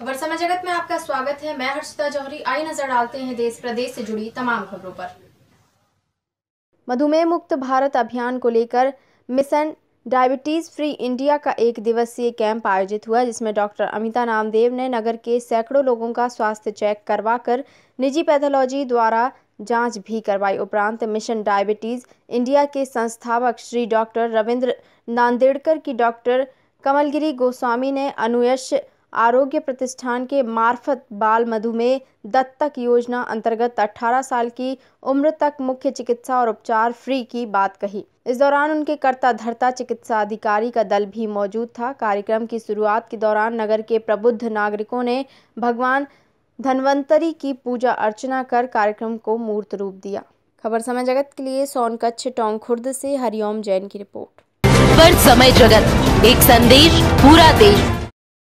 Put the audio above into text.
खबर समय जगत में आपका स्वागत है मैं हर्षिता जौहरी आई नजर डालते हैं देश प्रदेश से जुड़ी तमाम खबरों पर मधुमेह मुक्त भारत अभियान को लेकर मिशन डायबिटीज़ फ्री इंडिया का एक दिवसीय कैंप आयोजित हुआ जिसमें डॉक्टर अमिता नामदेव ने नगर के सैकड़ों लोगों का स्वास्थ्य चेक करवाकर निजी पैथोलॉजी द्वारा जांच भी करवाई उपरांत मिशन डायबिटीज़ इंडिया के संस्थापक श्री डॉक्टर रविंद्र नांदेड़कर की डॉक्टर कमलगिरी गोस्वामी ने अनुयश आरोग्य प्रतिष्ठान के मार्फत बाल मधुमेह दत्तक योजना अंतर्गत 18 साल की उम्र तक मुख्य चिकित्सा और उपचार फ्री की बात कही इस दौरान उनके कर्ता धरता चिकित्सा अधिकारी का दल भी मौजूद था कार्यक्रम की शुरुआत के दौरान नगर के प्रबुद्ध नागरिकों ने भगवान धनवंतरी की पूजा अर्चना कर कार्यक्रम को मूर्त रूप दिया खबर समय जगत के लिए सोन कच्छ टोंग खुर्द से हरिओम जैन की रिपोर्ट समय जगत एक संदेश पूरा देश